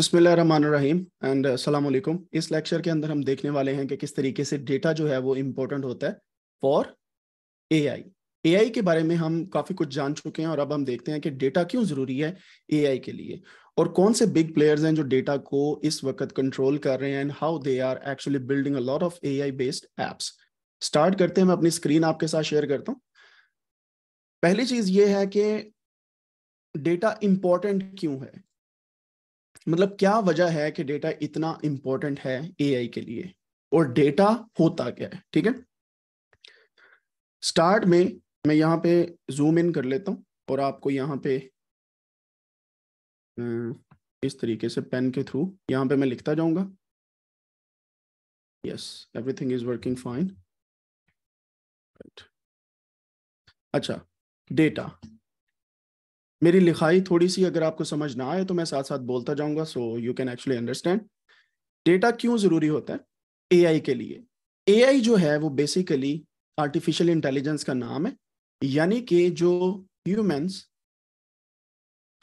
बसमीम एंड अलैक्म इस लेक्चर के अंदर हम देखने वाले हैं कि किस तरीके से डेटा जो है वो इम्पोर्टेंट होता है फॉर एआई एआई के बारे में हम काफ़ी कुछ जान चुके हैं और अब हम देखते हैं कि डेटा क्यों ज़रूरी है एआई के लिए और कौन से बिग प्लेयर्स हैं जो डेटा को इस वक्त कंट्रोल कर रहे हैं and how they are actually building a lot of AI based apps start करते हैं मैं अपनी स्क्रीन आपके साथ शेयर करता हूँ पहली चीज़ ये है कि डेटा इम्पोर्टेंट क्यों है मतलब क्या वजह है कि डेटा इतना इंपॉर्टेंट है एआई के लिए और डेटा होता क्या है ठीक है स्टार्ट में मैं यहाँ पे जूम इन कर लेता हूँ और आपको यहाँ पे इस तरीके से पेन के थ्रू यहाँ पे मैं लिखता जाऊंगा yes everything is working fine अच्छा डेटा मेरी लिखाई थोड़ी सी अगर आपको समझ ना आए तो मैं साथ साथ बोलता जाऊंगा so you can actually understand data क्यों जरूरी होता है एआई के लिए एआई जो है वो बेसिकली आर्टिफिशियल इंटेलिजेंस का नाम है यानी कि जो ह्यूमंस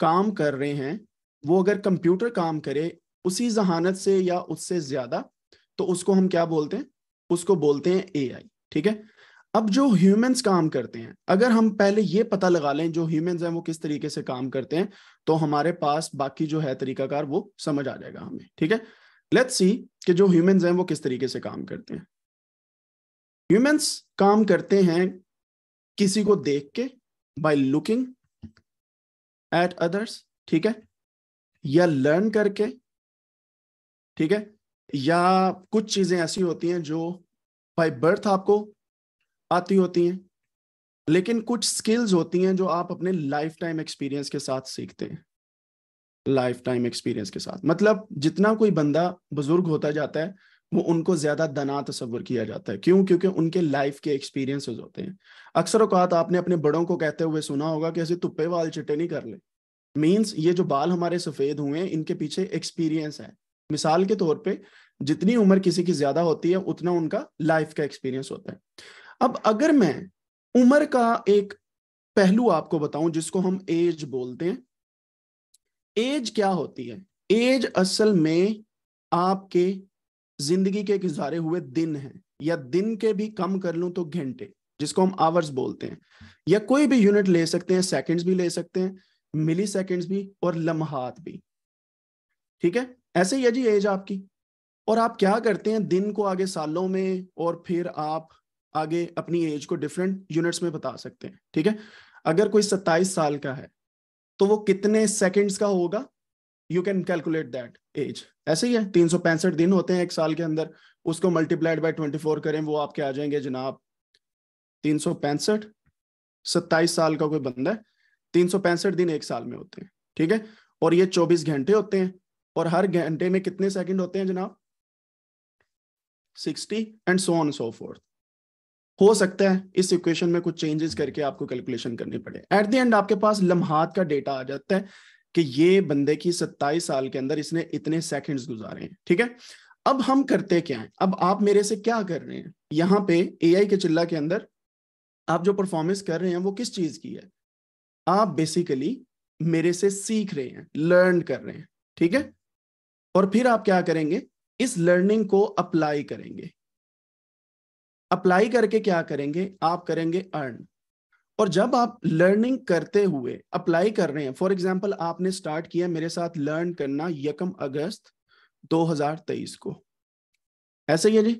काम कर रहे हैं वो अगर कंप्यूटर काम करे उसी जहानत से या उससे ज्यादा तो उसको हम क्या बोलते हैं उसको बोलते हैं एआई ठीक है अब जो ह्यूमंस काम करते हैं अगर हम पहले ये पता लगा लें जो ह्यूमंस हैं वो किस तरीके से काम करते हैं तो हमारे पास बाकी जो है तरीकाकार वो समझ आ जाएगा हमें ठीक है लेट्स सी कि जो ह्यूमंस हैं वो किस तरीके से काम करते हैं ह्यूमंस काम करते हैं किसी को देख के बाय लुकिंग एट अदर्स ठीक है या लर्न करके ठीक है या कुछ चीजें ऐसी होती हैं जो बाय बर्थ आपको आती होती हैं लेकिन कुछ स्किल्स होती हैं जो आप अपने लाइफ टाइम एक्सपीरियंस के साथ सीखते हैं लाइफ टाइम एक्सपीरियंस के साथ मतलब जितना कोई बंदा बुजुर्ग होता जाता है वो उनको ज्यादा दना तस्वर किया जाता है क्यों क्योंकि उनके लाइफ के एक्सपीरियंसेस होते हैं अक्सर अकात आपने अपने बड़ों को कहते हुए सुना होगा कि ऐसे तुप्पे बाल चिट्टे नहीं कर ले मीन्स ये जो बाल हमारे सफेद हुए हैं इनके पीछे एक्सपीरियंस है मिसाल के तौर पर जितनी उम्र किसी की ज्यादा होती है उतना उनका लाइफ का एक्सपीरियंस होता है अब अगर मैं उम्र का एक पहलू आपको बताऊं जिसको हम एज बोलते हैं एज क्या होती है एज असल में आपके जिंदगी के गुजारे हुए दिन हैं या दिन के भी कम कर लूं तो घंटे जिसको हम आवर्स बोलते हैं या कोई भी यूनिट ले सकते हैं सेकंड्स भी ले सकते हैं मिली सेकेंड्स भी और लम्हात भी ठीक है ऐसे ही है जी एज आपकी और आप क्या करते हैं दिन को आगे सालों में और फिर आप आगे अपनी एज को डिफरेंट यूनिट्स में बता सकते हैं ठीक है अगर कोई सत्ताईस साल का है तो वो कितने सेकेंड्स का होगा you can calculate that as ऐसे ही है तीन सौ पैंसठ दिन होते हैं एक साल के अंदर उसको मल्टीप्लाइड बाई ट्वेंटी फोर करें वो आपके आ जाएंगे जनाब तीन सौ पैंसठ सत्ताईस साल का कोई बंदा है तीन सौ पैंसठ दिन एक साल में होते हैं ठीक है और ये चौबीस घंटे होते हैं और हर घंटे में कितने सेकेंड होते हैं जनाब sixty and so on so forth हो सकता है इस इक्वेशन में कुछ चेंजेस करके आपको कैलकुलेशन करनी पड़े एट द एंड आपके पास लम्हात का डेटा आ जाता है कि ये बंदे की सत्ताईस साल के अंदर इसने इतने सेकंड्स गुजारे हैं ठीक है अब हम करते क्या हैं अब आप मेरे से क्या कर रहे हैं यहाँ पे एआई के चिल्ला के अंदर आप जो परफॉर्मेंस कर रहे हैं वो किस चीज की है आप बेसिकली मेरे से सीख रहे हैं लर्न कर रहे हैं ठीक है और फिर आप क्या करेंगे इस लर्निंग को अप्लाई करेंगे अप्लाई करके क्या करेंगे आप करेंगे अर्न और जब आप लर्निंग करते हुए अप्लाई कर रहे हैं फॉर एग्जाम्पल आपने स्टार्ट किया मेरे साथ लर्न करना यकम अगस्त 2023 को ऐसे ही है जी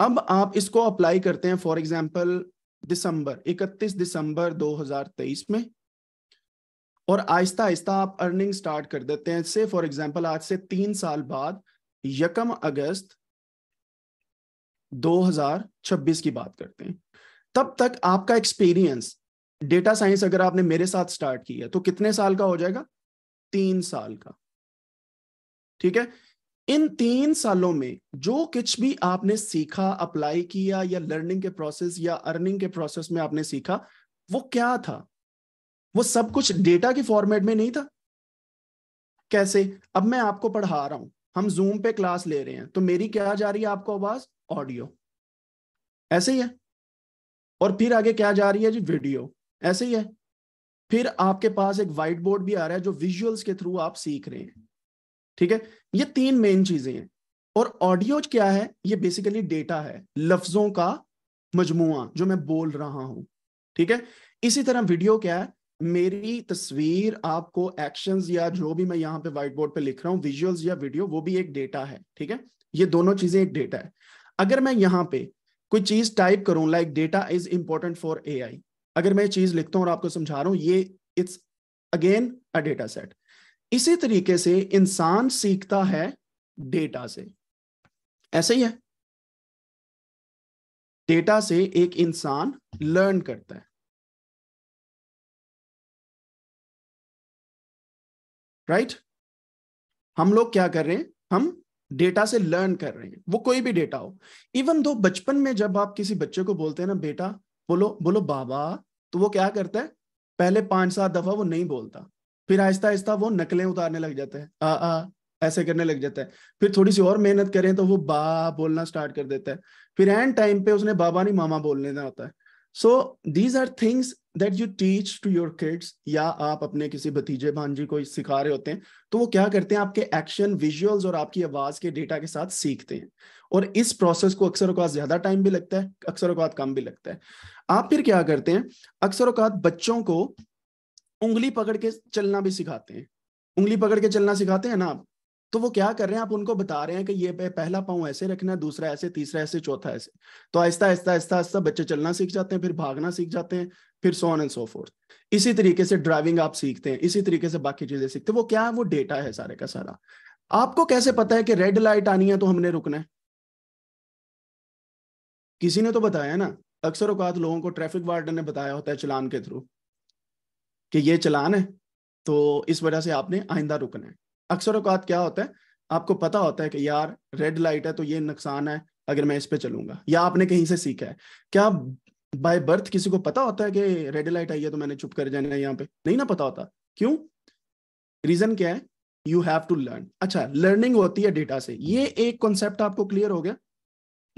अब आप इसको अप्लाई करते हैं फॉर एग्जाम्पल दिसंबर 31 दिसंबर 2023 में और आहिस्ता आहिस्ता आप अर्निंग स्टार्ट कर देते हैं से फॉर एग्जाम्पल आज से तीन साल बाद यकम अगस्त 2026 की बात करते हैं तब तक आपका एक्सपीरियंस डेटा साइंस अगर आपने मेरे साथ स्टार्ट किया तो कितने साल का हो जाएगा तीन साल का ठीक है इन तीन सालों में जो कुछ भी आपने सीखा अप्लाई किया या लर्निंग के प्रोसेस या अर्निंग के प्रोसेस में आपने सीखा वो क्या था वो सब कुछ डेटा के फॉर्मेट में नहीं था कैसे अब मैं आपको पढ़ा रहा हूं हम जूम पे क्लास ले रहे हैं तो मेरी क्या जा रही है आपको आवाज ऑडियो ऐसे ही है और फिर आगे क्या जा रही है जी वीडियो ऐसे ही है फिर आपके पास एक व्हाइट बोर्ड भी आ रहा है जो विजुअल्स के थ्रू आप सीख रहे हैं ठीक है ये तीन मेन चीजें हैं और ऑडियो क्या है ये बेसिकली डेटा है लफ्जों का मजमुआ जो मैं बोल रहा हूं ठीक है इसी तरह वीडियो क्या है मेरी तस्वीर आपको एक्शंस या जो भी मैं यहाँ पे व्हाइट बोर्ड पे लिख रहा हूँ विजुअल्स या वीडियो वो भी एक डेटा है ठीक है ये दोनों चीजें एक डेटा है अगर मैं यहाँ पे कोई चीज टाइप करूं like data is important for a अगर मैं चीज लिखता हूं और आपको समझा रहा हूं ये it's again a data set इसी तरीके से इंसान सीखता है डेटा से ऐसे ही है डेटा से एक इंसान लर्न करता है राइट right? हम लोग क्या कर रहे हैं हम डेटा से लर्न कर रहे हैं वो कोई भी डेटा हो इवन दो बचपन में जब आप किसी बच्चे को बोलते हैं ना बेटा बोलो बोलो बाबा तो वो क्या करता है पहले पांच सात दफा वो नहीं बोलता फिर आहिस्ता आहिस्ता वो नकलें उतारने लग जाते हैं आ आ ऐसे करने लग जाता है फिर थोड़ी सी और मेहनत करें तो वो बा बोलना स्टार्ट कर देता है फिर एंड टाइम पे उसने बाबा नहीं मामा बोलने होता है so these are things that you teach to your kids या आप अपने किसी भतीजे भांजी को सिखा रहे होते हैं तो वो क्या करते हैं आपके एक्शन विजुअल्स और आपकी आवाज के डेटा के साथ सीखते हैं और इस प्रोसेस को अक्सर अकात ज्यादा टाइम भी लगता है अक्सर अकात कम भी लगता है आप फिर क्या करते हैं अक्सर अकात बच्चों को उंगली पकड़ के चलना भी सिखाते हैं उंगली पकड़ के चलना सिखाते हैं ना आप तो वो क्या कर रहे हैं आप उनको बता रहे हैं कि ये पहला पाँव ऐसे रखना है दूसरा ऐसे तीसरा ऐसे चौथा ऐसे तो आहिस्ता आहिस्ता आहिस्ता आहिस्ता बच्चे चलना सीख जाते हैं फिर भागना सीख जाते हैं फिर सोन एंड सो फोर्थ इसी तरीके से ड्राइविंग आप सीखते हैं इसी तरीके से बाकी चीजें सीखते हैं वो क्या है वो डेटा है सारे का सारा आपको कैसे पता है कि रेड लाइट आनी है तो हमने रुकना है किसी ने तो बताया ना अक्सर औकात लोगों को ट्रैफिक वार्डन ने बताया होता है चलान के थ्रू कि ये चलान है तो इस वजह से आपने आइंदा रुकना है अक्सर औकात क्या होता है आपको पता होता है कि यार रेड लाइट है तो ये नुकसान है अगर मैं इस पे चलूंगा या आपने कहीं से सीखा है क्या बाय बर्थ किसी को पता होता है कि रेड लाइट आई है तो मैंने चुप कर जाना है यहाँ पे नहीं ना पता होता क्यों रीजन क्या है यू हैव टू लर्न अच्छा लर्निंग होती है डेटा से ये एक कॉन्सेप्ट आपको क्लियर हो गया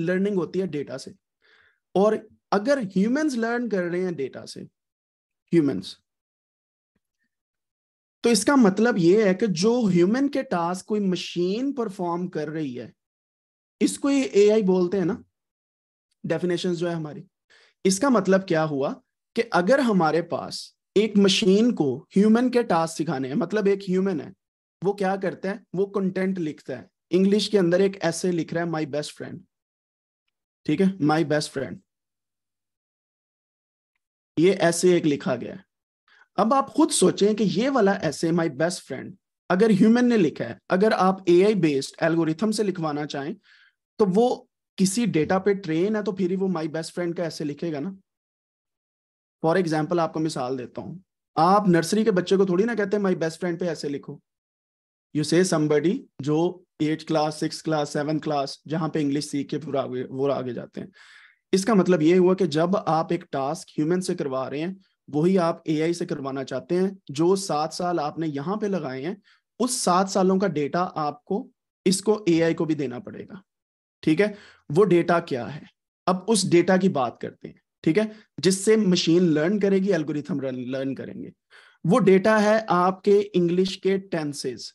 लर्निंग होती है डेटा से और अगर ह्यूमंस लर्न कर रहे हैं डेटा से ह्यूमंस तो इसका मतलब ये है कि जो ह्यूमन के टास्क कोई मशीन परफॉर्म कर रही है इसको ए आई बोलते हैं ना डेफिनेशन जो है हमारी इसका मतलब क्या हुआ कि अगर हमारे पास एक मशीन को ह्यूमन के टास्क सिखाने हैं मतलब एक ह्यूमन है वो क्या करता है वो कंटेंट लिखता है इंग्लिश के अंदर एक ऐसे लिख रहा है माई बेस्ट फ्रेंड ठीक है माई बेस्ट फ्रेंड ये ऐसे एक लिखा गया है अब आप खुद सोचें कि ये वाला ऐसे माई बेस्ट फ्रेंड अगर ह्यूमन ने लिखा है अगर आप ए आई बेस्ड एल्गोरिथम से लिखवाना चाहें तो वो किसी डेटा पे ट्रेन है तो फिर ही वो माई बेस्ट फ्रेंड का ऐसे लिखेगा ना फॉर एग्जाम्पल आपको मिसाल देता हूँ आप नर्सरी के बच्चे को थोड़ी ना कहते माई बेस्ट फ्रेंड पे ऐसे लिखो यू से समबडी जो at class six class seven class जहां पे इंग्लिश सीख के पूरा आगे वो आगे जाते हैं इसका मतलब ये हुआ कि जब आप एक टास्क ह्यूमन से करवा रहे हैं वही आप ए से करवाना चाहते हैं जो सात साल आपने यहाँ पे लगाए हैं उस सात सालों का डेटा आपको इसको ए को भी देना पड़ेगा ठीक है वो डेटा क्या है अब उस डेटा की बात करते हैं ठीक है जिससे मशीन लर्न करेगी एल्गोरिथम लर्न करेंगे वो डेटा है आपके इंग्लिश के टेंसेज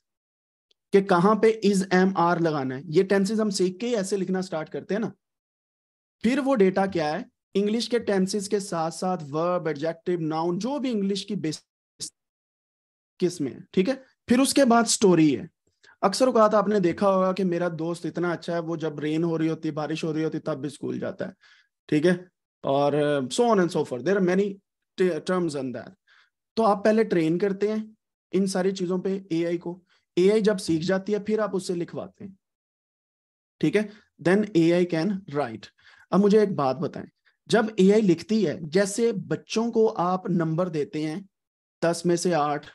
के कहां पे इज एम आर लगाना है ये टेंसेज हम सीख के ऐसे लिखना स्टार्ट करते हैं ना फिर वो डेटा क्या है इंग्लिश के टेंसेज के साथ साथ वर्ब एडजेक्टिव नाउन जो भी इंग्लिश की बेसिक किस में ठीक है फिर उसके बाद स्टोरी है अक्सर कहा आपने देखा होगा कि मेरा दोस्त इतना अच्छा है वो जब रेन हो रही होती बारिश हो रही होती तब भी स्कूल जाता है ठीक है और so on and so forth there are many terms on that तो आप पहले ट्रेन करते हैं इन सारी चीजों पे ए को ए जब सीख जाती है फिर आप उससे लिखवाते हैं ठीक है देन ए कैन राइट अब मुझे एक बात बताएं जब ए लिखती है जैसे बच्चों को आप नंबर देते हैं दस में से आठ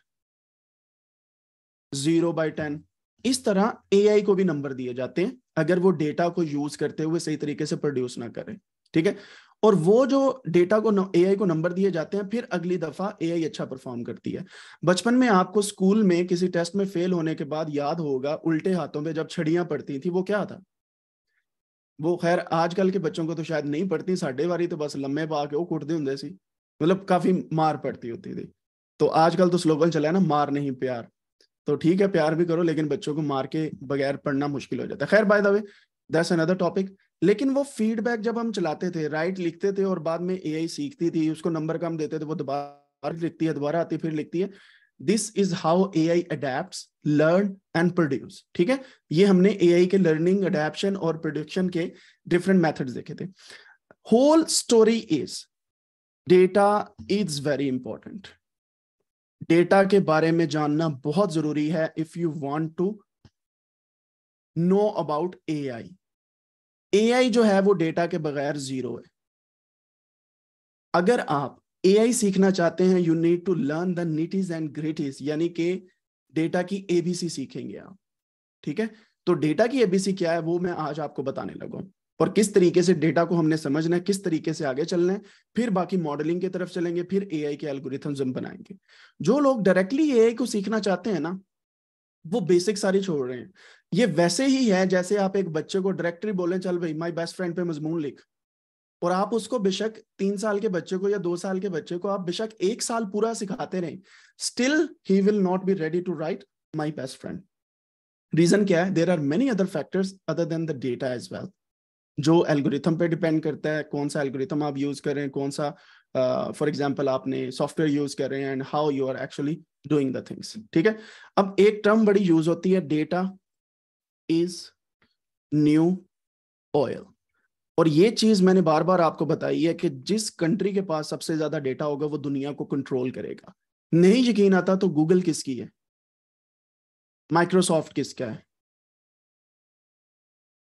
जीरो बाई टेन इस तरह एआई को भी नंबर दिए जाते हैं अगर वो डेटा को यूज करते हुए सही तरीके से प्रोड्यूस ना करे ठीक है और वो जो डेटा को एआई को नंबर दिए जाते हैं फिर अगली दफा एआई अच्छा परफॉर्म करती है बचपन में आपको स्कूल में किसी टेस्ट में फेल होने के बाद याद होगा उल्टे हाथों में जब छड़ियां पड़ती थी वो क्या था वो खैर आजकल के बच्चों को तो शायद नहीं पड़ती साढ़े वारी तो बस लम्बे पा के वो कुटते होंगे सी मतलब काफी मार पड़ती होती थी तो आजकल तो स्लोगन चला है ना मार नहीं प्यार तो ठीक है प्यार भी करो लेकिन बच्चों को मार के बगैर पढ़ना मुश्किल हो जाता है खैर by the way that's another topic लेकिन वो फीडबैक जब हम चलाते थे राइट लिखते थे और बाद में ए सीखती थी उसको नंबर कम देते थे वो दोबारा लिखती है दोबारा आती फिर लिखती है this is how A I adapt learn and produce ठीक है ये हमने ए आई के लर्निंग अडेप्शन और प्रोडक्शन के डिफरेंट मैथड देखे थे whole story is data is very important data के बारे में जानना बहुत जरूरी है if you want to know about AI AI जो है वो डेटा के बगैर जीरो है अगर आप एआई सीखना चाहते हैं you need to learn the nitties and gritties यानी कि डेटा की एबीसी सीखेंगे आप ठीक है तो डेटा की एबीसी क्या है वो मैं आज आपको बताने लगा और किस तरीके से डेटा को हमने समझना है किस तरीके से आगे चलना है फिर बाकी मॉडलिंग की तरफ चलेंगे फिर आई के एल्गोरिथम्स हम बनाएंगे जो लोग डायरेक्टली आई को सीखना चाहते हैं ना वो बेसिक सारी छोड़ रहे हैं ये वैसे ही है जैसे आप एक बच्चे को डायरेक्टली बोले चल भाई माई बेस्ट फ्रेंड पे मजमून लिख और आप उसको बेशक तीन साल के बच्चे को या दो साल के बच्चे को आप बेशक एक साल पूरा सिखाते रहे still he will not be ready to write my best friend reason क्या है there are many other factors other than the data as well जो एल्गोरिथम पे डिपेंड करता है कौन सा एल्गोरिथम आप यूज कर रहे हैं कौन सा फॉर uh, एग्जाम्पल आपने सॉफ्टवेयर यूज कर रहे हैं and how you are actually doing the things ठीक है अब एक टर्म बड़ी यूज होती है डेटा इज न्यू ऑयल और ये चीज मैंने बार बार आपको बताई है कि जिस कंट्री के पास सबसे ज्यादा डेटा होगा वो दुनिया को कंट्रोल करेगा नहीं यकीन आता तो गूगल किसकी है माइक्रोसॉफ्ट किसका है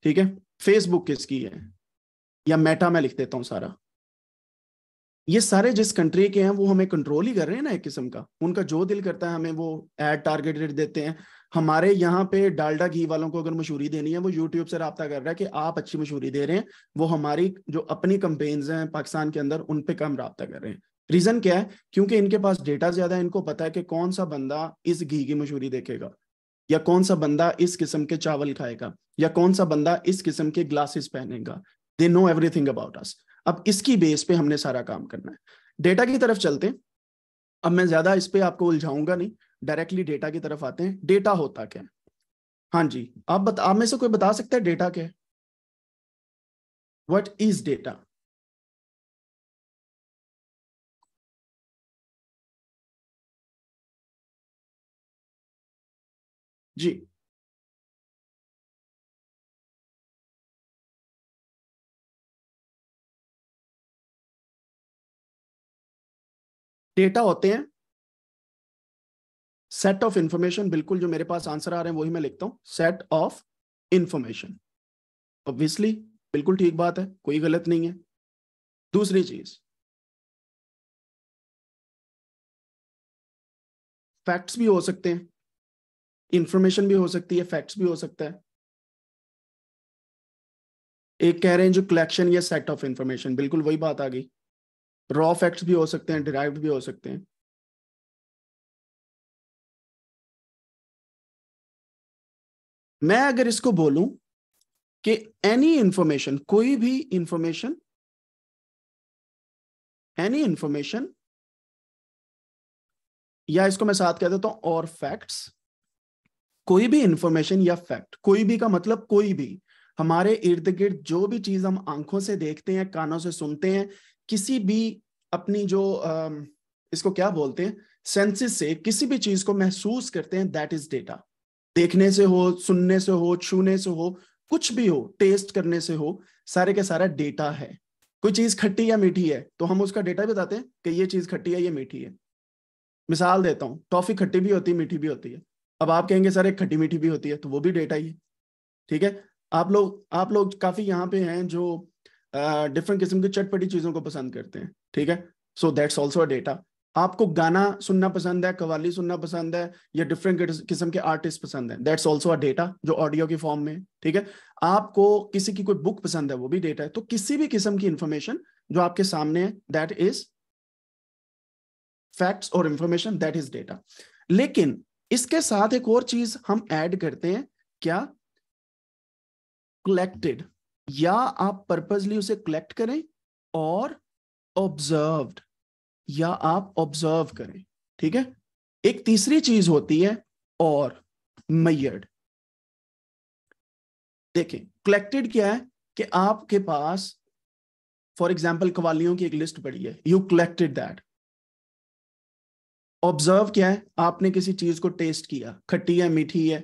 ठीक है फेसबुक किसकी है या मेटा में लिख देता हूं सारा ये सारे जिस कंट्री के हैं वो हमें कंट्रोल ही कर रहे हैं ना एक किस्म का उनका जो दिल करता है हमें वो एड टारगेट देते हैं हमारे यहाँ पे डालडा घी वालों को अगर मशहूरी देनी है वो यूट्यूब से रहा कर रहा है कि आप अच्छी मशहूरी दे रहे हैं वो हमारी जो अपनी कंपेन्स हैं पाकिस्तान के अंदर उन पर कम रहा कर रहे हैं रीजन क्या है क्योंकि इनके पास डेटा ज्यादा है इनको पता है कि कौन सा बंदा इस घी की मशहूरी देखेगा या कौन सा बंदा इस किस्म के चावल खाएगा या कौन सा बंदा इस किस्म के ग्लासेस पहनेगा they know everything about us अब इसकी बेस पे हमने सारा काम करना है डेटा की तरफ चलते हैं अब मैं ज्यादा इस पर आपको उलझाऊंगा नहीं डायरेक्टली डेटा की तरफ आते हैं डेटा होता क्या है हाँ जी आप बता आप में से कोई बता सकता है डेटा क्या है वट इज डेटा जी डेटा होते हैं सेट ऑफ इंफॉर्मेशन बिल्कुल जो मेरे पास आंसर आ रहे हैं वही मैं लिखता हूं सेट ऑफ इंफॉर्मेशन ऑब्वियसली बिल्कुल ठीक बात है कोई गलत नहीं है दूसरी चीज फैक्ट्स भी हो सकते हैं इंफॉर्मेशन भी हो सकती है फैक्ट्स भी हो सकता है एक कह रहे हैं जो कलेक्शन या सेट ऑफ इंफॉर्मेशन बिल्कुल वही बात आ गई रॉ फैक्ट्स भी हो सकते हैं डिराइव्ड भी हो सकते हैं मैं अगर इसको बोलूं कि एनी इंफॉर्मेशन कोई भी इंफॉर्मेशन एनी इंफॉर्मेशन या इसको मैं साथ कह देता हूं और फैक्ट्स कोई भी इंफॉर्मेशन या फैक्ट कोई भी का मतलब कोई भी हमारे इर्द गिर्द जो भी चीज हम आंखों से देखते हैं कानों से सुनते हैं किसी भी अपनी जो इसको क्या बोलते हैं सेंसेस से किसी भी चीज को महसूस करते हैं दैट इज डेटा देखने से हो सुनने से हो छूने से हो कुछ भी हो टेस्ट करने से हो सारे का सारा डेटा है कोई चीज खट्टी या मीठी है तो हम उसका डेटा बताते हैं कि ये चीज खट्टी है ये मीठी है मिसाल देता हूं टॉफी खट्टी भी होती है मीठी भी होती है अब आप कहेंगे सर एक खट्टी मीठी भी होती है तो वो भी डेटा ही है ठीक है आप लोग आप लोग काफी यहाँ पे हैं जो डिफरेंट किस्म की चटपटी चीजों को पसंद करते हैं ठीक है so that's also a data आपको गाना सुनना पसंद है कवाली सुनना पसंद है या डिफरेंट किस्म के आर्टिस्ट पसंद है दैट्स ऑल्सो अ डेटा जो ऑडियो के फॉर्म में ठीक है आपको किसी की कोई बुक पसंद है वो भी डेटा है तो किसी भी किस्म की इंफॉर्मेशन जो आपके सामने है दैट इज फैक्ट्स और इंफॉर्मेशन दैट इज डेटा लेकिन इसके साथ एक और चीज हम ऐड करते हैं क्या कलेक्टेड या आप पर्पजली उसे कलेक्ट करें और ऑब्जर्व्ड या आप ऑब्जर्व करें ठीक है एक तीसरी चीज होती है और मैयर्ड देखें कलेक्टेड क्या है कि आपके पास फॉर एग्जाम्पल कवालियों की एक लिस्ट पड़ी है यू कलेक्टेड दैट ऑब्जर्व क्या है आपने किसी चीज को टेस्ट किया खट्टी है मीठी है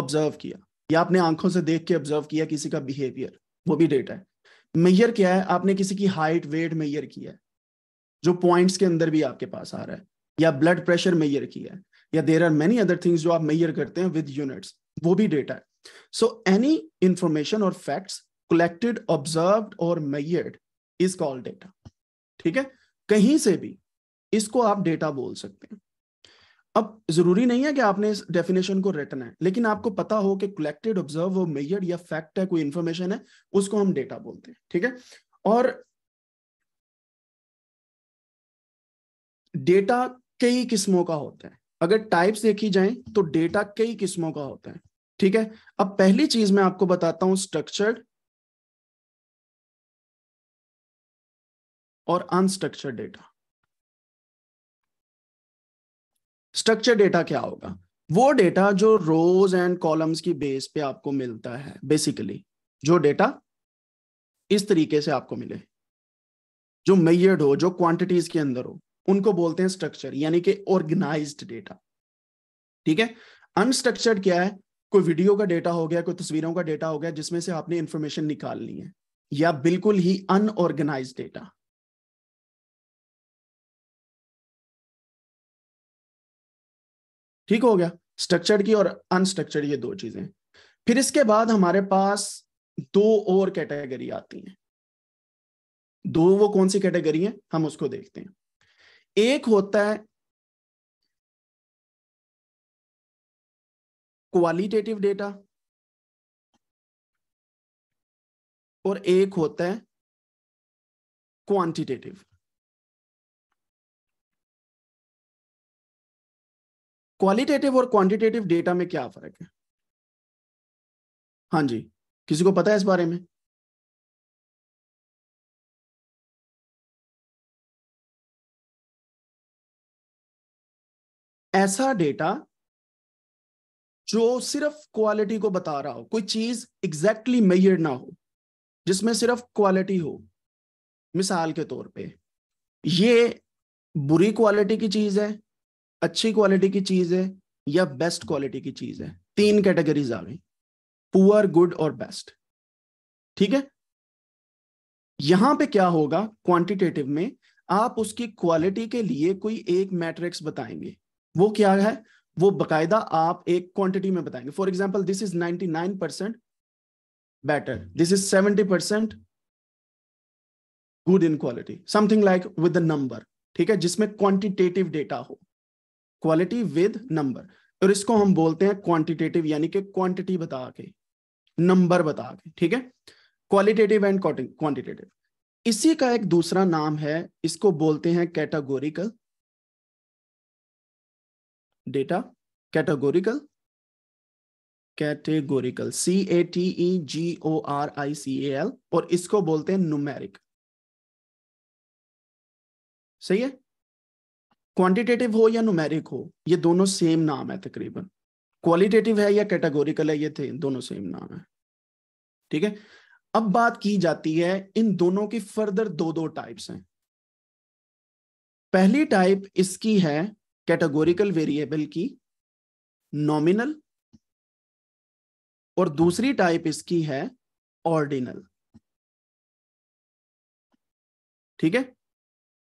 ऑब्जर्व किया या आपने आंखों से देख के ऑब्जर्व किया किसी का बिहेवियर वो भी डेटा है मेयर क्या है आपने किसी की हाइट वेट मेयर किया है जो पॉइंट्स के अंदर भी आपके पास आ रहा है या ब्लड प्रेशर मेयर किया है या there are many other things जो आप मेयर करते हैं विद यूनिट्स वो भी डेटा है सो एनी इंफॉर्मेशन और फैक्ट्स कलेक्टेड ऑब्जर्व और मेयर्ड इज कॉल्ड डेटा ठीक है कहीं से भी इसको आप डेटा बोल सकते हैं अब जरूरी नहीं है कि आपने इस डेफिनेशन को रिटन है लेकिन आपको पता हो कि कलेक्टेड ऑब्जर्व और मेयर या फैक्ट है कोई इंफॉर्मेशन है उसको हम डेटा बोलते हैं ठीक है और डेटा कई किस्मों का होता है अगर टाइप्स देखी जाए तो डेटा कई किस्मों का होता है ठीक है अब पहली चीज मैं आपको बताता हूं स्ट्रक्चर्ड और अनस्ट्रक्चर्ड डेटा स्ट्रक्चर डेटा क्या होगा वो डेटा जो रोज एंड कॉलम्स की बेस पे आपको मिलता है बेसिकली जो डेटा इस तरीके से आपको मिले जो मैयर्ड हो जो क्वांटिटीज के अंदर हो उनको बोलते हैं स्ट्रक्चर यानी कि ऑर्गेनाइज्ड डेटा ठीक है अनस्ट्रक्चर्ड क्या है कोई वीडियो का डेटा हो गया कोई तस्वीरों का डेटा हो गया जिसमें से आपने इंफॉर्मेशन निकालनी है या बिल्कुल ही अनऑर्गेनाइज डेटा ठीक हो गया स्ट्रक्चर्ड की और अनस्ट्रक्चर्ड ये दो चीजें फिर इसके बाद हमारे पास दो और कैटेगरी आती हैं दो वो कौन सी कैटेगरी है हम उसको देखते हैं एक होता है क्वालिटेटिव डेटा और एक होता है क्वांटिटेटिव क्वालिटेटिव और क्वांटिटेटिव डेटा में क्या फर्क है हाँ जी किसी को पता है इस बारे में ऐसा डेटा जो सिर्फ क्वालिटी को बता रहा हो कोई चीज एग्जैक्टली exactly मेयर ना हो जिसमें सिर्फ क्वालिटी हो मिसाल के तौर पे ये बुरी क्वालिटी की चीज है अच्छी क्वालिटी की चीज है या बेस्ट क्वालिटी की चीज है तीन कैटेगरीज आ गई पुअर गुड और बेस्ट ठीक है यहां पे क्या होगा क्वांटिटेटिव में आप उसकी क्वालिटी के लिए कोई एक मैट्रिक्स बताएंगे वो क्या है वो बकायदा आप एक क्वांटिटी में बताएंगे for example this is 99 percent better this is 70 percent good in quality something like with number ठीक है जिसमें क्वांटिटेटिव डेटा हो क्वालिटी विद नंबर और इसको हम बोलते हैं क्वांटिटेटिव यानी कि क्वांटिटी बता के नंबर बता के ठीक है क्वालिटेटिव एंड क्वांटिटेटिव इसी का एक दूसरा नाम है इसको बोलते हैं categorical data categorical categorical C A T E G O R I C L और इसको बोलते हैं नुमेरिक सही है क्वांटिटेटिव हो या नुमेरिक हो ये दोनों सेम नाम है तकरीबन क्वालिटेटिव है या कैटेगोरिकल है ये थे दोनों सेम नाम है ठीक है अब बात की जाती है इन दोनों की फर्दर दो दो टाइप्स हैं पहली टाइप इसकी है कैटेगोरिकल वेरिएबल की नॉमिनल और दूसरी टाइप इसकी है ऑर्डिनल ठीक है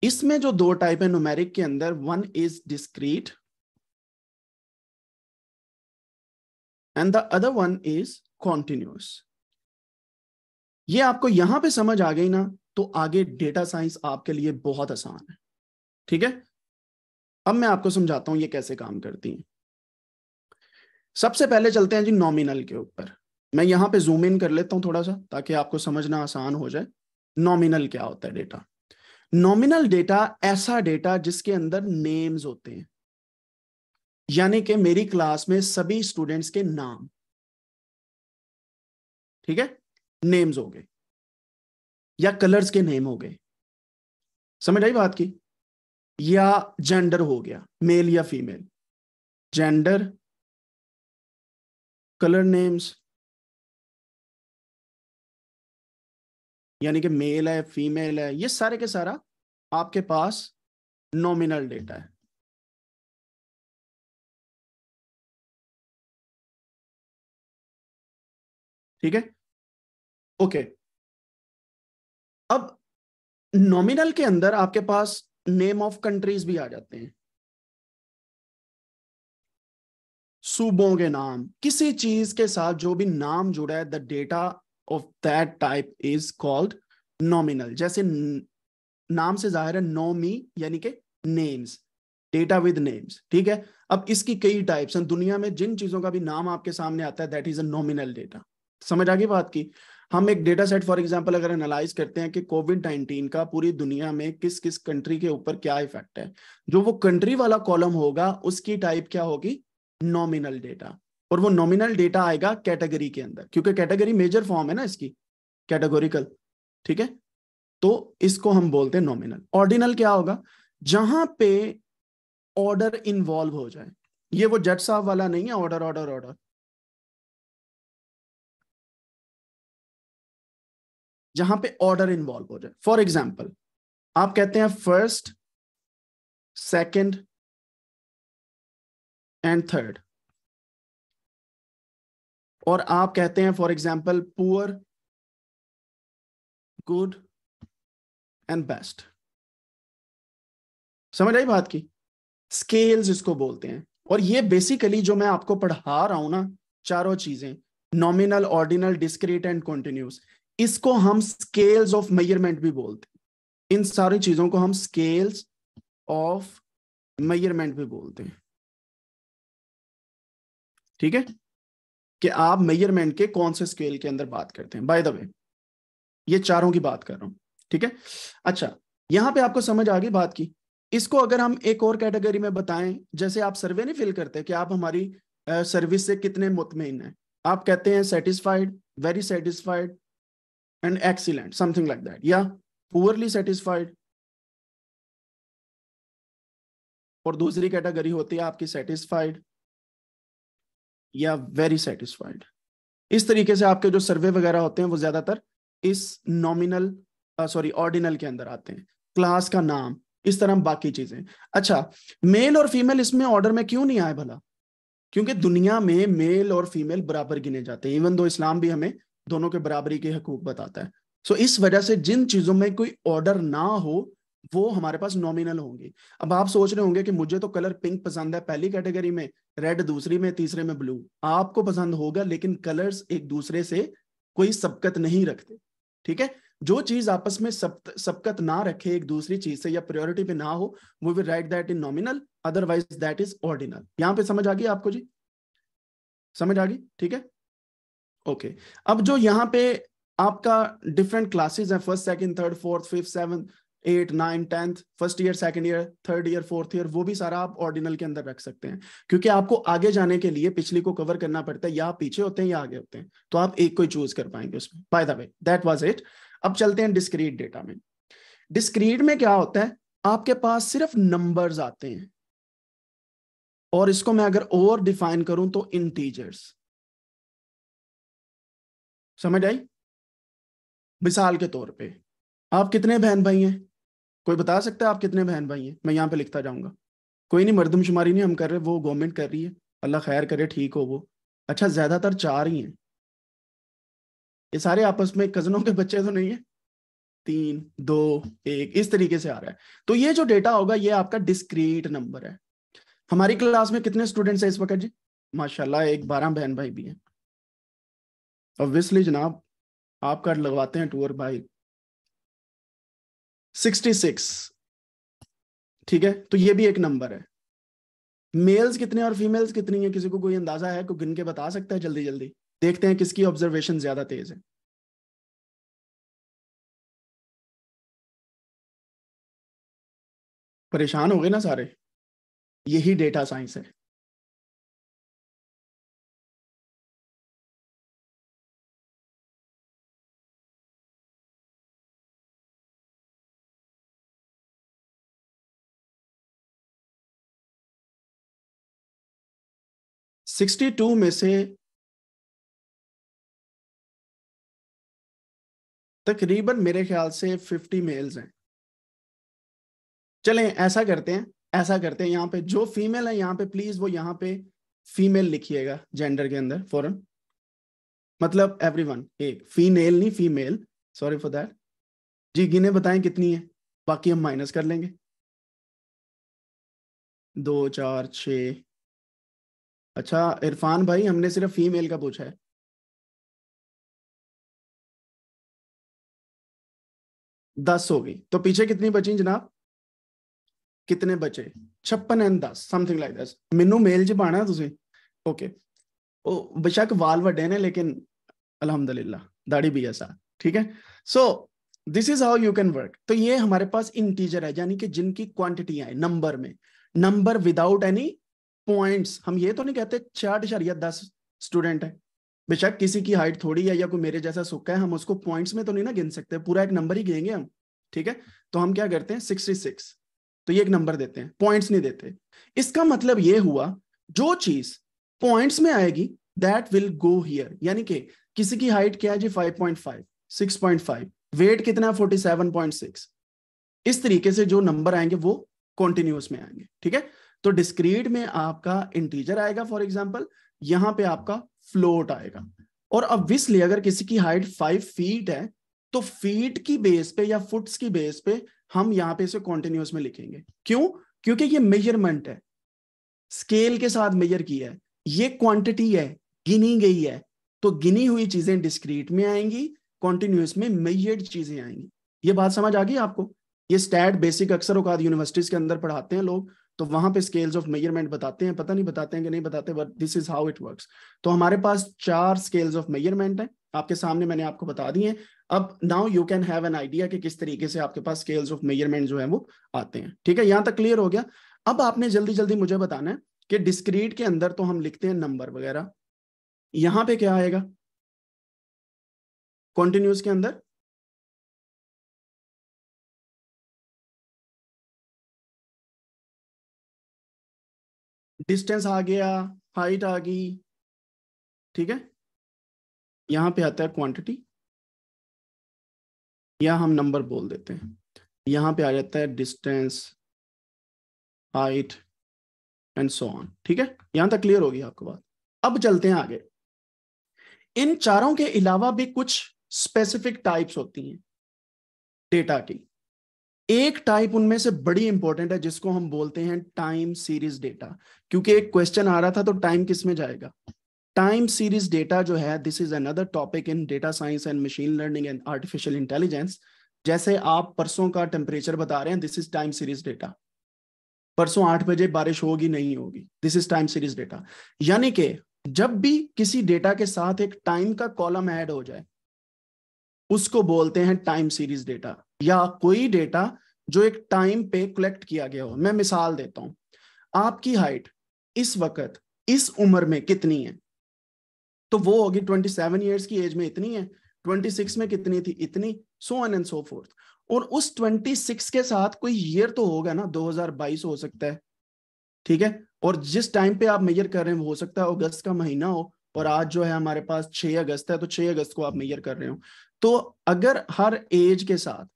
इसमें जो दो टाइप है नोमेरिक के अंदर one is discrete and the other one is continuous ये आपको यहां पे समझ आ गई ना तो आगे डेटा साइंस आपके लिए बहुत आसान है ठीक है अब मैं आपको समझाता हूं ये कैसे काम करती है सबसे पहले चलते हैं जी नॉमिनल के ऊपर मैं यहां पे जूम इन कर लेता हूं थोड़ा सा ताकि आपको समझना आसान हो जाए नॉमिनल क्या होता है डेटा नॉमिनल डेटा ऐसा डेटा जिसके अंदर नेम्स होते हैं यानी कि मेरी क्लास में सभी स्टूडेंट्स के नाम ठीक है नेम्स हो गए या कलर्स के नेम हो गए समझ आई बात की या जेंडर हो गया मेल या फीमेल जेंडर कलर नेम्स यानी कि मेल है फीमेल है ये सारे के सारा आपके पास नॉमिनल डेटा है ठीक है ओके अब नॉमिनल के अंदर आपके पास नेम ऑफ कंट्रीज भी आ जाते हैं सूबों के नाम किसी चीज के साथ जो भी नाम जुड़ा है the data of that type is called nominal जैसे नाम से जाहिर है नोमी यानी के नेम्स डेटा विद नेम्स ठीक है अब इसकी कई टाइप्स हैं दुनिया में जिन चीजों का भी नाम आपके सामने आता है that is a nominal data समझ आ गई बात की हम एक डेटा सेट फॉर एग्जांपल अगर एनालाइज करते हैं कि कोविड नाइनटीन का पूरी दुनिया में किस किस कंट्री के ऊपर क्या इफेक्ट है जो वो कंट्री वाला कॉलम होगा उसकी टाइप क्या होगी नॉमिनल डेटा और वो नॉमिनल डेटा आएगा कैटेगरी के अंदर क्योंकि कैटेगरी मेजर फॉर्म है ना इसकी कैटेगोरिकल ठीक है तो इसको हम बोलते हैं नॉमिनल ऑर्डिनल क्या होगा जहां पे ऑर्डर इन्वॉल्व हो जाए ये वो जट साहब वाला नहीं है ऑर्डर ऑर्डर ऑर्डर जहां पे ऑर्डर इन्वॉल्व हो जाए फॉर एग्जाम्पल आप कहते हैं फर्स्ट सेकेंड एंड थर्ड और आप कहते हैं for example poor good and best समझ आई बात की स्केल्स इसको बोलते हैं और ये बेसिकली जो मैं आपको पढ़ा रहा हूं ना चारों चीजें nominal ordinal discrete and continuous इसको हम स्केल्स ऑफ मेजरमेंट भी बोलते हैं इन सारी चीजों को हम स्केल्स ऑफ मेजरमेंट भी बोलते हैं ठीक है कि आप मेजरमेंट के कौन से स्केल के अंदर बात करते हैं बाय द वे ये चारों की बात कर रहा हूं ठीक है अच्छा यहां पे आपको समझ आ गई बात की इसको अगर हम एक और कैटेगरी में बताएं जैसे आप सर्वे नहीं फिल करते कि आप हमारी सर्विस से कितने मुतमिन हैं आप कहते हैं satisfied very satisfied and excellent something like that या पुअरली सेटिस्फाइड और दूसरी कैटेगरी होती है आपकी सेटिस्फाइड या वेरी सेटिस्फाइड इस तरीके से आपके जो सर्वे वगैरह होते हैं वो ज्यादातर इस नॉमिनल सॉरी ऑर्डिनल के अंदर आते हैं क्लास का नाम इस तरह बाकी चीजें अच्छा मेल और फीमेल इसमें ऑर्डर में क्यों नहीं आए भला क्योंकि दुनिया में मेल और फीमेल बराबर गिने जाते हैं इवन दो इस्लाम भी हमें दोनों के बराबरी के हकूक बताता है सो so, इस वजह से जिन चीजों में कोई ऑर्डर ना हो वो हमारे पास नॉमिनल होंगे अब आप सोच रहे होंगे कि मुझे तो कलर पिंक पसंद है पहली कैटेगरी में रेड दूसरी में तीसरे में ब्लू आपको पसंद होगा लेकिन कलर्स एक दूसरे से कोई सबकत नहीं रखते ठीक है जो चीज आपस में सब सबकत ना रखे एक दूसरी चीज से या प्रायोरिटी पे ना हो वो will write that in nominal otherwise that is ordinal यहाँ पे समझ आ गई आपको जी समझ आ गई ठीक है ओके अब जो यहाँ पे आपका डिफरेंट क्लासेस हैं first second third fourth fifth seventh eight nine tenth first year second year third year fourth year वो भी सारा आप ऑर्डिनल के अंदर रख सकते हैं क्योंकि आपको आगे जाने के लिए पिछली को कवर करना पड़ता है या पीछे होते हैं या आगे होते हैं तो आप एक को ही चूज कर पाएंगे उसमें by the way that was it अब चलते हैं डिस्क्रीट डेटा में डिस्क्रीट में क्या होता है आपके पास सिर्फ नंबर आते हैं और इसको मैं अगर ओवर डिफाइन करूं तो इंटीजर्स समझ आई मिसाल के तौर पे आप कितने बहन भाई हैं कोई बता सकता है आप कितने बहन भाई हैं मैं यहाँ पे लिखता जाऊंगा कोई नहीं मरदमशुमारी नहीं हम कर रहे वो गवर्नमेंट कर रही है अल्लाह खैर करे ठीक हो वो अच्छा ज़्यादातर चार ही हैं ये सारे आपस में कजनों के बच्चे तो नहीं है तीन दो एक इस तरीके से आ रहा है तो ये जो डेटा होगा ये आपका डिस्क्रीट नंबर है हमारी क्लास में कितने स्टूडेंट्स हैं इस वक्त जी माशाल्लाह एक बारह बहन भाई भी हैं ऑब्वियसली जनाब आप कार्ड लगवाते हैं टूर भाई सिक्सटी सिक्स ठीक है तो ये भी एक नंबर है मेल्स कितने और फीमेल्स कितनी है किसी को कोई अंदाजा है को गिन के बता सकता है जल्दी जल्दी देखते हैं किसकी ऑब्जर्वेशन ज्यादा तेज है परेशान हो गए ना सारे यही डेटा साइंस है 62 में से तकरीबन मेरे ख्याल से 50 मेल्स हैं चलें ऐसा करते हैं ऐसा करते हैं यहाँ पे जो फीमेल है यहाँ पे प्लीज वो यहाँ पे फीमेल लिखिएगा जेंडर के अंदर फॉरन मतलब एवरीवन एक फीमेल नहीं फीमेल सॉरी फॉर दैट जी गिने बताएं कितनी है बाकी हम माइनस कर लेंगे दो चार छ अच्छा इरफान भाई हमने सिर्फ फीमेल का पूछा है दस हो गई तो पीछे कितनी बची जनाब कितने बचे छप्पन एंड दस समथिंग लाइक दस मेनू मेल च पाना ਤੁਸੀਂ ओके ओ बेशक वाल ਵੱਡੇ ने लेकिन ਅਲਹਮਦੁਲਿਲਾ दाढ़ी भी ऐसा ठीक है so this is how you can work तो ये हमारे पास इंटीजर है यानी कि जिनकी क्वांटिटी आए नंबर में नंबर विदाउट एनी पॉइंट्स हम ये तो नहीं कहते छह अशारिया दस स्टूडेंट है बेशक किसी की हाइट थोड़ी है या कोई मेरे जैसा सुख है हम उसको पॉइंट्स में तो नहीं ना गिन सकते पूरा एक नंबर ही गिनेंगे हम ठीक है तो हम क्या करते हैं सिक्सटी सिक्स तो ये एक नंबर देते हैं पॉइंट्स नहीं देते इसका मतलब ये हुआ जो चीज पॉइंट्स में आएगी दैट विल गो हियर यानी कि किसी की हाइट क्या है जी 5.5 6.5 वेट कितना है 47.6 इस तरीके से जो नंबर आएंगे वो कॉन्टिन्यूस में आएंगे ठीक है तो डिस्क्रीट में आपका इंटीजर आएगा फॉर एग्जाम्पल यहाँ पे आपका फ्लोट आएगा और अब विसली अगर किसी की हाइट फाइव फीट है तो फीट की बेस पे या फुट्स की बेस पे हम यहाँ पे इसे कॉन्टिन्यूस में लिखेंगे क्यों क्योंकि ये मेजरमेंट है स्केल के साथ मेजर किया है ये क्वांटिटी है गिनी गई है तो गिनी हुई चीजें डिस्क्रीट में आएंगी कॉन्टिन्यूस में मेजर्ड चीजें आएंगी ये बात समझ आ गई आपको ये स्टैट बेसिक अक्सर औकात यूनिवर्सिटीज के अंदर पढ़ाते हैं लोग तो वहां पे स्केल्स ऑफ मेजरमेंट बताते हैं पता नहीं बताते हैं कि नहीं बताते but this is how it works तो हमारे पास चार स्केल्स ऑफ मेजरमेंट हैं आपके सामने मैंने आपको बता दिए हैं अब now you can have an idea कि किस तरीके से आपके पास स्केल्स ऑफ मेजरमेंट जो है वो आते हैं ठीक है यहां तक क्लियर हो गया अब आपने जल्दी जल्दी मुझे बताना है कि डिस्क्रीट के अंदर तो हम लिखते हैं नंबर वगैरह यहां पे क्या आएगा कॉन्टिन्यूस के अंदर डिस्टेंस आ गया हाइट आ गई ठीक है यहां पे आता है क्वांटिटी या हम नंबर बोल देते हैं यहां पे आ जाता है distance height and so on ठीक है यहां तक क्लियर होगी आपको बात अब चलते हैं आगे इन चारों के अलावा भी कुछ स्पेसिफिक टाइप्स होती हैं डेटा की एक टाइप उनमें से बड़ी इंपॉर्टेंट है जिसको हम बोलते हैं टाइम सीरीज डेटा क्योंकि एक क्वेश्चन आ रहा था तो टाइम किस में जाएगा टाइम सीरीज डेटा जो है this is another topic in data science and machine learning and artificial intelligence जैसे आप परसों का टेम्परेचर बता रहे हैं this is time series data परसों आठ बजे बारिश होगी नहीं होगी this is time series data यानी कि जब भी किसी डेटा के साथ एक टाइम का कॉलम ऐड हो जाए उसको बोलते हैं टाइम सीरीज डेटा या कोई डेटा जो एक टाइम पे कलेक्ट किया गया हो मैं मिसाल देता हूं आपकी हाइट इस वक्त इस उम्र में कितनी है तो वो होगी 27 सेवन ईयर्स की एज में इतनी है 26 में कितनी थी इतनी so on and so forth और उस 26 के साथ कोई ईयर तो होगा ना 2022 हो सकता है ठीक है और जिस टाइम पे आप मेजर कर रहे हैं हो सकता है अगस्त का महीना हो और आज जो है हमारे पास 6 अगस्त है तो 6 अगस्त को आप मेयर कर रहे हो तो अगर हर एज के साथ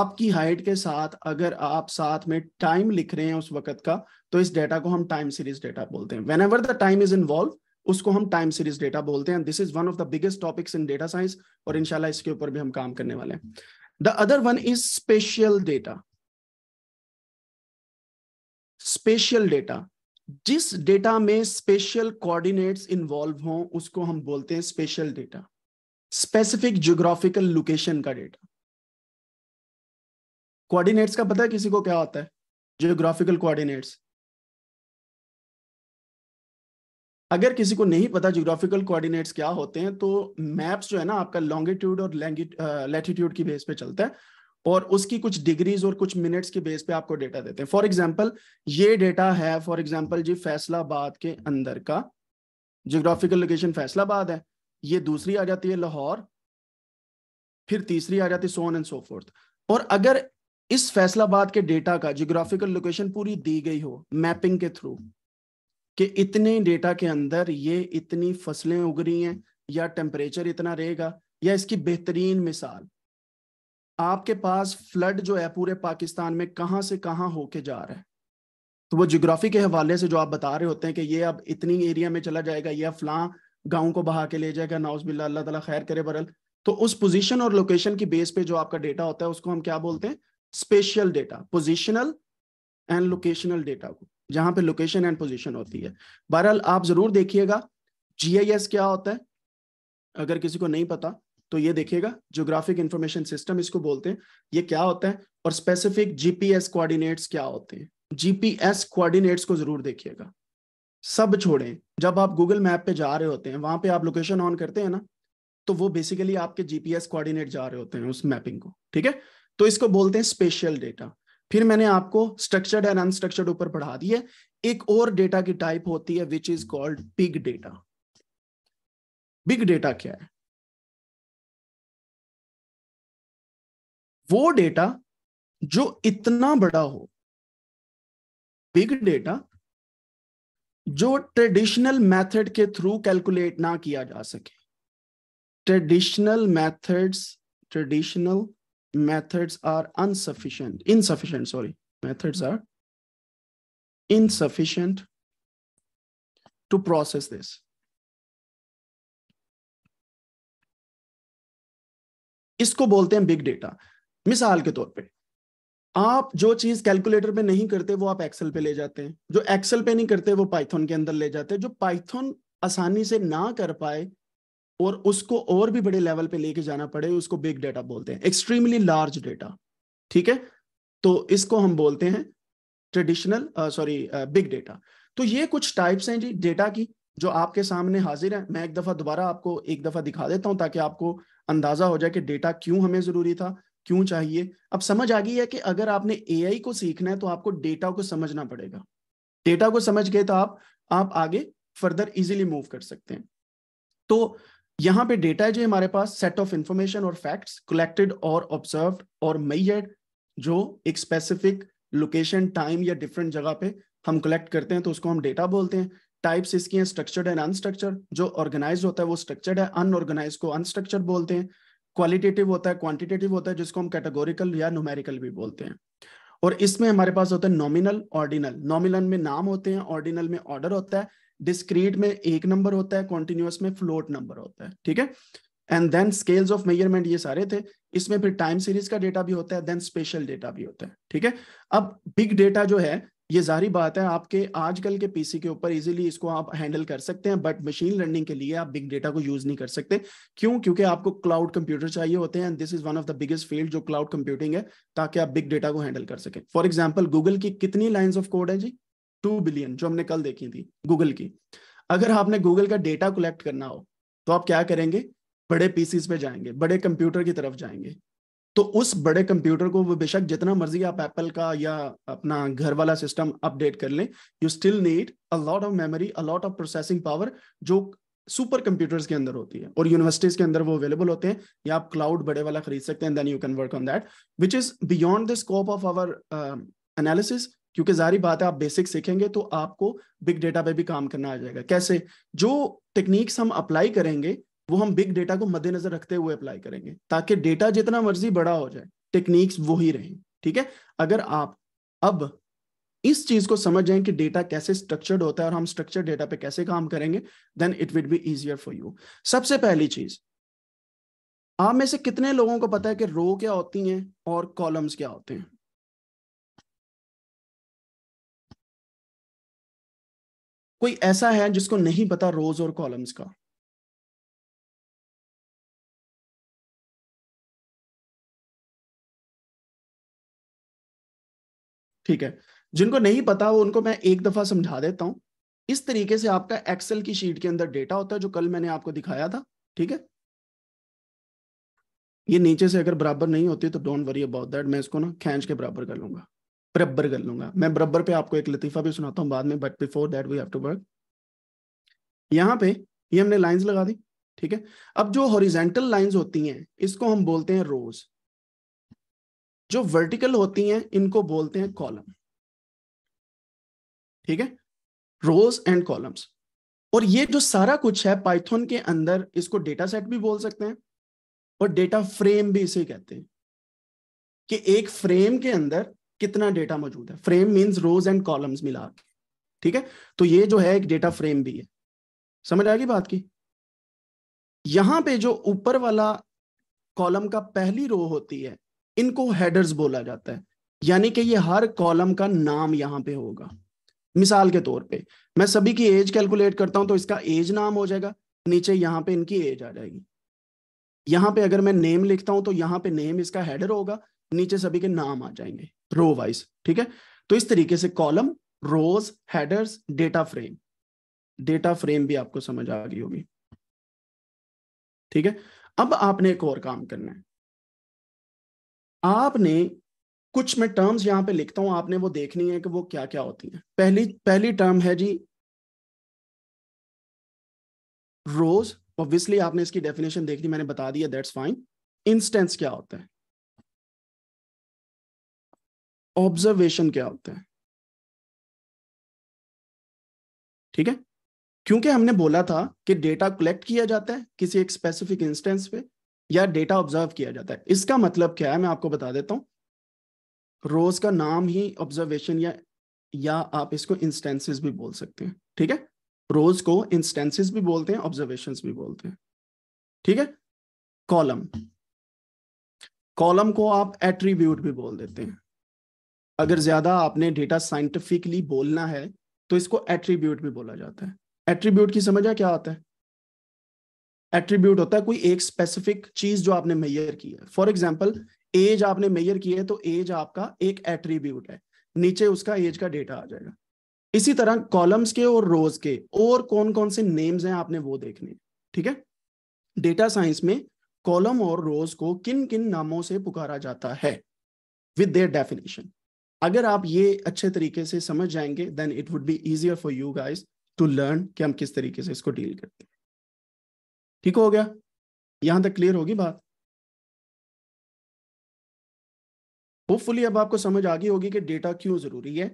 आपकी हाइट के साथ अगर आप साथ में टाइम लिख रहे हैं उस वक्त का तो इस डेटा को हम टाइम सीरीज डेटा बोलते हैं whenever the time is involve उसको हम टाइम सीरीज डेटा बोलते हैं this is one of the biggest topics in data science और इनशाला इसके ऊपर भी हम काम करने वाले हैं the other one is spatial data spatial data जिस डेटा में स्पेशल कोऑर्डिनेट्स इन्वॉल्व हों उसको हम बोलते हैं spatial data specific geographical location का डेटा कोऑर्डिनेट्स का पता है किसी को क्या होता है ज्योग्राफिकल कोऑर्डिनेट्स अगर किसी को नहीं पता ज्योग्राफिकल कोऑर्डिनेट्स क्या होते हैं तो मैप्स जो है ना आपका लॉन्गिट्यूड और लैटिट्यूड की बेस पे चलता है और उसकी कुछ डिग्रीज और कुछ मिनट्स के बेस पे आपको डेटा देते हैं फॉर एग्जाम्पल ये डेटा है फॉर एग्जाम्पल जी फैसलाबाद के अंदर का जोग्राफिकल लोकेशन फैसलाबाद है ये दूसरी आ जाती है लाहौर फिर तीसरी आ जाती है सोन एंड सो फोर्थ और अगर इस फैसलाबाद के डेटा का जोग्राफिकल लोकेशन पूरी दी गई हो मैपिंग के थ्रू कि इतने डेटा के अंदर ये इतनी फसलें उग रही हैं या टेम्परेचर इतना रहेगा या इसकी बेहतरीन मिसाल आपके पास फ्लड जो है पूरे पाकिस्तान में कहां से कहां होके जा रहा है तो वो जोग्राफी के हवाले से जो आप बता रहे होते हैं कि ये अब इतनी एरिया में चला जाएगा या फलां गांव को बहा के ले जाएगा नाउज बिल्ला अल्लाह खैर करे बरल तो उस पोजीशन और लोकेशन की बेस पे जो आपका डेटा होता है उसको हम क्या बोलते हैं spatial data positional and locational data को जहां पे लोकेशन एंड पोजिशन होती है बहरहाल आप जरूर देखिएगा जी क्या होता है अगर किसी को नहीं पता तो ये देखिएगा ज्योग्राफिक इंफॉर्मेशन सिस्टम इसको बोलते हैं ये क्या होता है और स्पेसिफिक जीपीएस कोऑर्डिनेट्स क्या होते हैं जीपीएस कोऑर्डिनेट्स को जरूर देखिएगा सब छोड़ें जब आप गूगल मैप पे जा रहे होते हैं वहां पे आप लोकेशन ऑन करते हैं ना तो वो बेसिकली आपके जीपीएस कोऑर्डिनेट जा रहे होते हैं उस मैपिंग को ठीक है तो इसको बोलते हैं स्पेशल डेटा फिर मैंने आपको स्ट्रक्चर्ड एंड अनस्ट्रक्चर्ड ऊपर पढ़ा दी है एक और डेटा की टाइप होती है which is called big data big data क्या है वो डेटा जो इतना बड़ा हो बिग डेटा जो ट्रेडिशनल मेथड के थ्रू कैलकुलेट ना किया जा सके traditional methods traditional methods are unsufficient insufficient sorry methods are insufficient to process this इसको बोलते हैं बिग डेटा मिसाल के तौर पे आप जो चीज कैलकुलेटर पे नहीं करते वो आप एक्सेल पे ले जाते हैं जो एक्सेल पे नहीं करते वो पाइथन के अंदर ले जाते हैं जो पाइथन आसानी से ना कर पाए और उसको और भी बड़े लेवल पे लेके जाना पड़े उसको बिग डेटा बोलते हैं एक्सट्रीमली लार्ज डेटा ठीक है तो इसको हम बोलते हैं ट्रेडिशनल सॉरी बिग डेटा तो ये कुछ टाइप्स हैं जी डेटा की जो आपके सामने हाजिर है मैं एक दफा दोबारा आपको एक दफा दिखा देता हूं ताकि आपको अंदाजा हो जाए कि डेटा क्यों हमें जरूरी था क्यों चाहिए अब समझ आ गई है कि अगर आपने ए को सीखना है तो आपको डेटा को समझना पड़ेगा डेटा को समझ गए तो आप आप आगे फर्दर इजीली मूव कर सकते हैं तो यहाँ पे डेटा है जो हमारे पास सेट ऑफ इंफॉर्मेशन और फैक्ट्स कलेक्टेड और ऑब्जर्व और मैयड जो एक स्पेसिफिक लोकेशन टाइम या डिफरेंट जगह पे हम कलेक्ट करते हैं तो उसको हम डेटा बोलते हैं टाइप्स इसकी हैं स्ट्रक्चर्ड एंड अनस्ट्रक्चर्ड जो ऑर्गेनाइज होता है वो स्ट्रक्चर्ड है अनऑर्गेनाइज को अनस्ट्रक्चर्ड बोलते हैं क्वालिटेटिव होता है क्वांटिटेटिव होता है जिसको हम कैटेगोरिकल या नोमेरिकल भी बोलते हैं और इसमें हमारे पास होता है नॉमिनल ऑर्डिनल नॉमिनल में नाम होते हैं ऑर्डिनल में ऑर्डर होता है डिस्क्रीट में एक नंबर होता है कॉन्टिन्यूस में फ्लोट नंबर होता है ठीक है and then scales of measurement ये सारे थे इसमें फिर टाइम सीरीज का डेटा भी होता है देन स्पेशल डेटा भी होता है ठीक है अब बिग डेटा जो है ये जारी बात है आपके आजकल के पीसी के ऊपर इजीली इसको आप हैंडल कर सकते हैं बट मशीन लर्निंग के लिए आप बिग डेटा को यूज नहीं कर सकते क्यों क्योंकि आपको क्लाउड कंप्यूटर चाहिए होते हैं and this is one of the biggest field जो क्लाउड कंप्यूटिंग है ताकि आप बिग डेटा को हैंडल कर सकें फॉर एग्जाम्पल गूगल की कितनी लाइन ऑफ कोड है जी टू बिलियन जो हमने कल देखी थी गूगल की अगर आपने गूगल का डेटा कलेक्ट करना हो तो आप क्या करेंगे बड़े पीसीज पे जाएंगे बड़े कंप्यूटर की तरफ जाएंगे तो उस बड़े कंप्यूटर को वो बेशक जितना मर्जी आप एप्पल का या अपना घर वाला सिस्टम अपडेट कर लें you still need a lot of memory a lot of processing power जो सुपर कंप्यूटर्स के अंदर होती है और यूनिवर्सिटीज के अंदर वो अवेलेबल होते हैं या आप क्लाउड बड़े वाला खरीद सकते हैं then you can work on that which is beyond the scope of our analysis क्योंकि जारी बात है आप बेसिक सीखेंगे तो आपको बिग डेटा पे भी काम करना आ जाएगा कैसे जो टेक्निक्स हम अप्लाई करेंगे वो हम बिग डेटा को मद्देनजर रखते हुए अप्लाई करेंगे ताकि डेटा जितना मर्जी बड़ा हो जाए टेक्निक्स वो ही रहे ठीक है अगर आप अब इस चीज को समझ जाए कि डेटा कैसे स्ट्रक्चर्ड होता है और हम स्ट्रक्चर डेटा पे कैसे काम करेंगे then it would be easier for you सबसे पहली चीज आप में से कितने लोगों को पता है कि रो क्या होती हैं और कॉलम्स क्या होते हैं कोई ऐसा है जिसको नहीं पता रोज और कॉलम्स का ठीक है जिनको नहीं पता वो उनको मैं एक दफा समझा देता हूं इस तरीके से आपका एक्सेल की शीट के अंदर डेटा होता है जो कल मैंने आपको दिखाया था ठीक है ये नीचे से अगर बराबर नहीं होती तो डोंट वरी अबाउट दैट मैं इसको ना खेच के बराबर कर लूंगा बराबर कर लूंगा मैं बराबर पे आपको एक लतीफा भी सुनाता हूँ बाद में but before that we have to work यहाँ पे ये हमने लाइंस लगा दी ठीक है अब जो हॉरिजेंटल लाइंस होती हैं इसको हम बोलते हैं रोज जो वर्टिकल होती हैं इनको बोलते हैं कॉलम ठीक है रोज एंड कॉलम्स और ये जो सारा कुछ है पाइथन के अंदर इसको डेटा सेट भी बोल सकते हैं और डेटा फ्रेम भी इसे कहते हैं कि एक फ्रेम के अंदर कितना डेटा मौजूद है frame means rows and columns मिला के ठीक है तो ये जो है एक डेटा फ्रेम भी है समझ आएगी बात की यहां पे जो ऊपर वाला कॉलम का पहली रो होती है इनको हेडर्स बोला जाता है यानी कि ये हर कॉलम का नाम यहाँ पे होगा मिसाल के तौर पे मैं सभी की एज कैलकुलेट करता हूं तो इसका एज नाम हो जाएगा नीचे यहाँ पे इनकी एज आ जाएगी यहाँ पे अगर मैं नेम लिखता हूं तो यहाँ पे नेम इसका हेडर होगा नीचे सभी के नाम आ जाएंगे रो वाइज ठीक है तो इस तरीके से column rows headers data frame data frame भी आपको समझ आ गई होगी ठीक है अब आपने एक और काम करना है आपने कुछ मैं टर्म्स यहां पे लिखता हूं आपने वो देखनी है कि वो क्या क्या होती है पहली पहली टर्म है जी रोज ऑब्वियसली आपने इसकी डेफिनेशन देखनी मैंने बता दिया दैट्स फाइन इंस्टेंस क्या होता है ऑब्जर्वेशन क्या होता है ठीक है क्योंकि हमने बोला था कि डेटा कलेक्ट किया जाता है किसी एक स्पेसिफिक इंस्टेंस पे या डेटा ऑब्जर्व किया जाता है इसका मतलब क्या है मैं आपको बता देता हूँ रोज का नाम ही ऑब्जर्वेशन या या आप इसको इंस्टेंसेस भी बोल सकते हैं ठीक है रोज को इंस्टेंसेस भी बोलते हैं ऑब्जर्वेशन भी बोलते हैं ठीक है कॉलम कॉलम को आप एट्रीब्यूट भी बोल देते हैं अगर ज्यादा आपने डेटा साइंटिफिकली बोलना है तो इसको एट्रीब्यूट भी बोला जाता है एट्रीब्यूट की समझ क्या आता है एट्रीब्यूट होता है कोई एक स्पेसिफिक चीज जो आपने मेयर की है फॉर एग्जाम्पल एज आपने मेयर की है तो एज आपका एक एट्रीब्यूट है नीचे उसका एज का डेटा आ जाएगा इसी तरह कॉलम्स के और रोज के और कौन कौन से नेम्स हैं आपने वो देखने ठीक है डेटा साइंस में कॉलम और रोज को किन किन नामों से पुकारा जाता है विद देयर डेफिनेशन अगर आप ये अच्छे तरीके से समझ जाएंगे then it would be easier for you guys to learn कि हम किस तरीके से इसको डील करते हैं ठीक हो गया यहां तक क्लियर होगी बात होपफुली अब आपको समझ आ गई होगी कि डेटा क्यों जरूरी है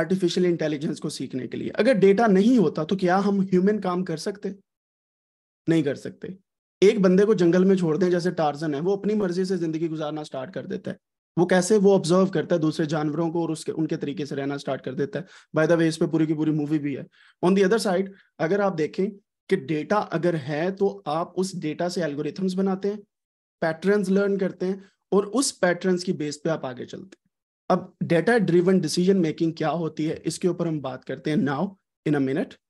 आर्टिफिशियल इंटेलिजेंस को सीखने के लिए अगर डेटा नहीं होता तो क्या हम ह्यूमन काम कर सकते नहीं कर सकते एक बंदे को जंगल में छोड़ दें जैसे टार्जन है वो अपनी मर्जी से जिंदगी गुजारना स्टार्ट कर देता है वो कैसे वो ऑब्जर्व करता है दूसरे जानवरों को और उसके उनके तरीके से रहना स्टार्ट कर देता है बाय द वे इस पे पूरी की पूरी मूवी भी है ऑन दी अदर साइड अगर आप देखें कि डेटा अगर है तो आप उस डेटा से एल्गोरिथम्स बनाते हैं पैटर्न्स लर्न करते हैं और उस पैटर्न्स की बेस पे आप आगे चलते हैं अब डेटा ड्रिवन डिसीजन मेकिंग क्या होती है इसके ऊपर हम बात करते हैं नाउ इन अ मिनट